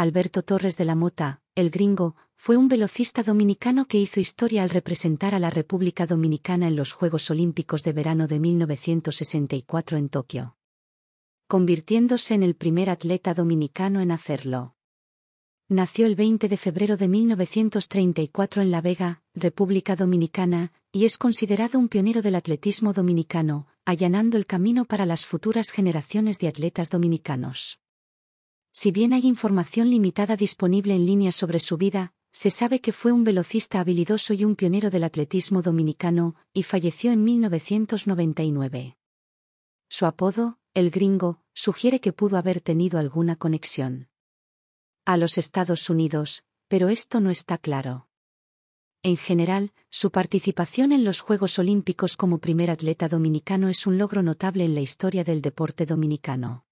Alberto Torres de la Mota, el gringo, fue un velocista dominicano que hizo historia al representar a la República Dominicana en los Juegos Olímpicos de verano de 1964 en Tokio, convirtiéndose en el primer atleta dominicano en hacerlo. Nació el 20 de febrero de 1934 en La Vega, República Dominicana, y es considerado un pionero del atletismo dominicano, allanando el camino para las futuras generaciones de atletas dominicanos si bien hay información limitada disponible en línea sobre su vida, se sabe que fue un velocista habilidoso y un pionero del atletismo dominicano, y falleció en 1999. Su apodo, el gringo, sugiere que pudo haber tenido alguna conexión a los Estados Unidos, pero esto no está claro. En general, su participación en los Juegos Olímpicos como primer atleta dominicano es un logro notable en la historia del deporte dominicano.